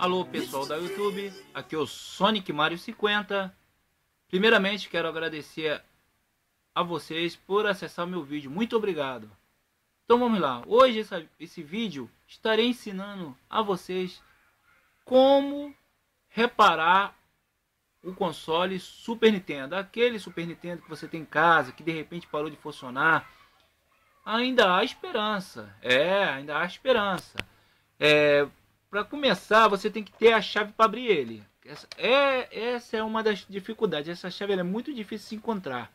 Alô pessoal da YouTube, aqui é o Sonic Mario 50. Primeiramente quero agradecer a vocês por acessar meu vídeo, muito obrigado. Então vamos lá, hoje essa, esse vídeo estarei ensinando a vocês como reparar o console Super Nintendo. Aquele Super Nintendo que você tem em casa, que de repente parou de funcionar, ainda há esperança. É, ainda há esperança. É, para começar, você tem que ter a chave para abrir ele. Essa é, essa é uma das dificuldades. Essa chave é muito difícil de se encontrar.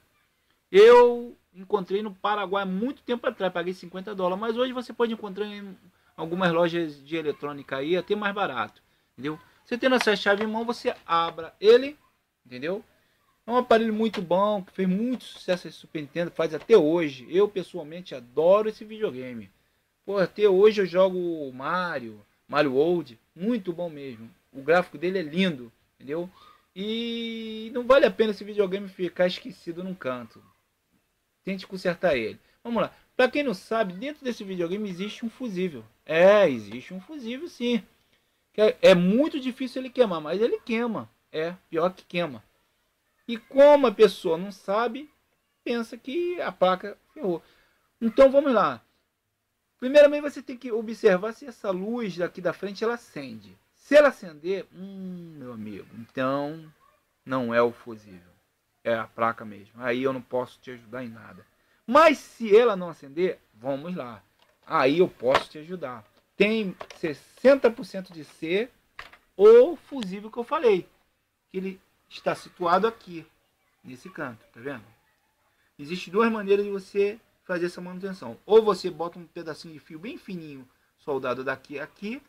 Eu encontrei no Paraguai muito tempo atrás, paguei 50 dólares, mas hoje você pode encontrar em algumas lojas de eletrônica aí, até mais barato, entendeu? Você tendo essa chave em mão, você abra ele, entendeu? É um aparelho muito bom, que fez muito sucesso esse Super Nintendo, faz até hoje. Eu pessoalmente adoro esse videogame. Pô, até hoje eu jogo Mario, Mario World, muito bom mesmo. O gráfico dele é lindo, entendeu? E não vale a pena esse videogame ficar esquecido num canto. Tente consertar ele. Vamos lá. Para quem não sabe, dentro desse videogame existe um fusível. É, existe um fusível sim. É, é muito difícil ele queimar, mas ele queima. É, pior que queima. E como a pessoa não sabe, pensa que a placa ferrou. Então vamos lá. Primeiramente você tem que observar se essa luz daqui da frente ela acende. Se ela acender, hum, meu amigo, então não é o fusível. É a placa mesmo. Aí eu não posso te ajudar em nada. Mas se ela não acender, vamos lá. Aí eu posso te ajudar. Tem 60% de ser o fusível que eu falei. Que ele está situado aqui, nesse canto, tá vendo? Existem duas maneiras de você fazer essa manutenção. Ou você bota um pedacinho de fio bem fininho, soldado daqui a aqui,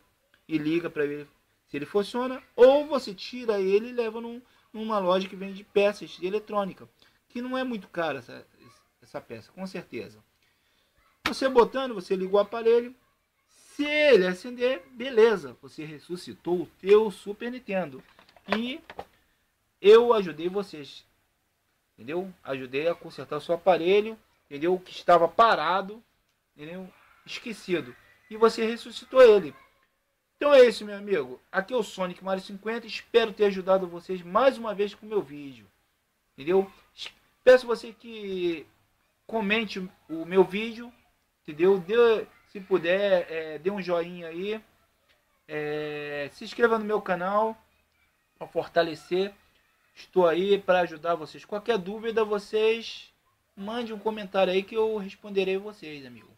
e liga para ver se ele funciona, ou você tira ele e leva num, numa loja que vende peças de eletrônica, que não é muito cara essa, essa peça, com certeza. Você botando, você liga o aparelho, se ele acender, beleza, você ressuscitou o teu Super Nintendo. E eu ajudei vocês. Entendeu? Ajudei a consertar o seu aparelho, entendeu? Que estava parado, entendeu? Esquecido. E você ressuscitou ele. Então é isso, meu amigo. Aqui é o Sonic Mario 50. Espero ter ajudado vocês mais uma vez com o meu vídeo. Entendeu? Peço você que comente o meu vídeo. Entendeu? Dê, se puder, é, dê um joinha aí. É, se inscreva no meu canal para fortalecer Estou aí para ajudar vocês. Qualquer dúvida, vocês mande um comentário aí que eu responderei vocês, amigo.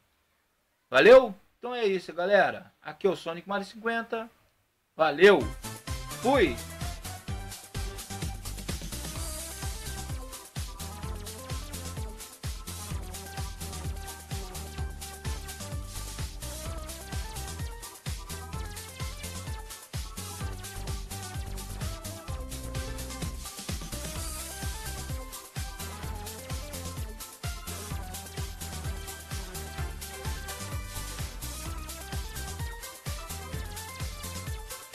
Valeu? Então é isso, galera. Aqui é o Sonic Mario 50. Valeu. Fui.